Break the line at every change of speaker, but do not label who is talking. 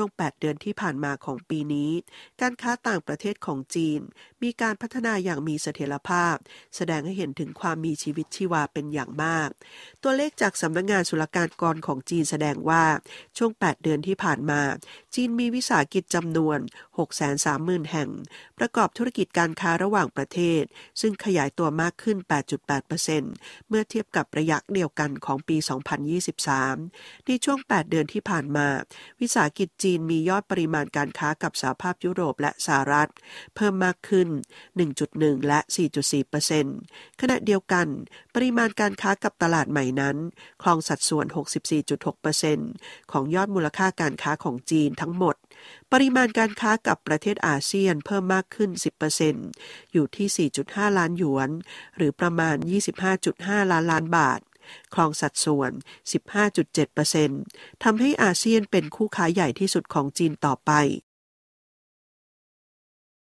ช่วง8เดือนที่ผ่านมาของปีนี้ การค้าต่างประเทศของจีน มีการพัฒนาอย่างมีเสถียรภาพ แสดงให้เห็นถึงความมีชีวิตชีวาเป็นอย่างมาก ตัวเลขจากสำนักงงานสุลกากรของจีนแสดงว่า ช่วง 8 เดือนที่ผ่านมา จีนมีวิสาหกิจจำนวน 630,000 แห่ง ประกอบธุรกิจการค้าระหว่างประเทศ ซึ่งขยายตัวมากขึ้น 8.8%เมื่อเทียบกับระยะเดียวกันของปี 2023 ในช่วง 8 เดือนที่ผ่านมา วิสาหกิจจีนจีนมียอดปริมาณการค้ากับสหภาพยุโรปและสหรัฐ เพิ่มมากขึ้น 1.1 และ 4.4เปอร์เซ็นต์ขณะเดียวกัน ปริมาณการค้ากับตลาดใหม่นั้นคลองสัดส่วน 64.6เปอร์เซ็นต์ของยอดมูลค่าการค้าของจีนทั้งหมด ปริมาณการค้ากับประเทศอาเซียนเพิ่มมากขึ้น 10เปอร์เซ็นต์อยู่ที่ 4.5 ล้านหยวน หรือประมาณ 25.5 ล้านล้านบาทคลองสัดส่วน 15.7%ทำให้อาเซียนเป็นคู่ค้าใหญ่ที่สุดของจีนต่อไป